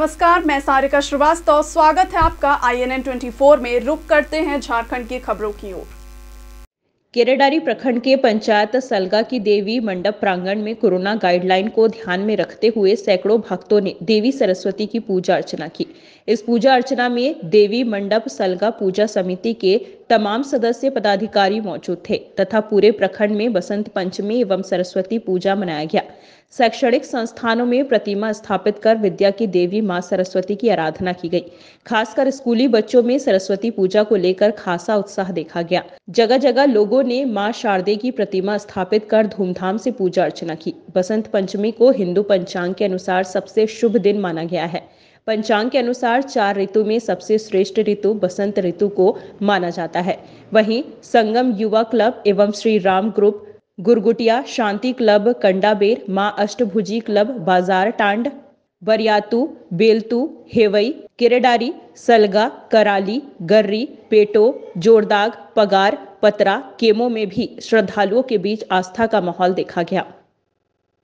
नमस्कार मैं सारिका श्रीवास्तव स्वागत है आपका आईएनएन 24 में रुक करते हैं झारखंड की खबरों की ओर केरेडारी प्रखंड के पंचायत सलगा की देवी मंडप प्रांगण में कोरोना गाइडलाइन को ध्यान में रखते हुए सैकड़ों भक्तों ने देवी सरस्वती की पूजा अर्चना की इस पूजा अर्चना में देवी मंडप सलगा पूजा समिति के तमाम सदस्य पदाधिकारी मौजूद थे तथा पूरे प्रखंड में बसंत पंचमी एवं सरस्वती पूजा मनाया गया शैक्षणिक संस्थानों में प्रतिमा स्थापित कर विद्या की देवी मां सरस्वती की आराधना की गई खासकर स्कूली बच्चों में सरस्वती पूजा को लेकर खासा उत्साह देखा गया जगह जगह लोगों ने मां शारदे की प्रतिमा स्थापित कर धूमधाम से पूजा अर्चना की बसंत पंचमी को हिंदू पंचांग के अनुसार सबसे शुभ दिन माना गया है पंचांग के अनुसार चार ऋतु में सबसे श्रेष्ठ ऋतु बसंत ऋतु को माना जाता है वहीं संगम युवा क्लब एवं Shri Ram group Gurgutia Shanti club Kandaber Maa Ashtabhuji club बाजार टांड बरियातु बेलतु हेवई किरेडारी सलगा कराली गर्री पेटो जोरदाग पगार पतरा केमो में भी श्रद्धालुओं के बीच आस्था का माहौल देखा गया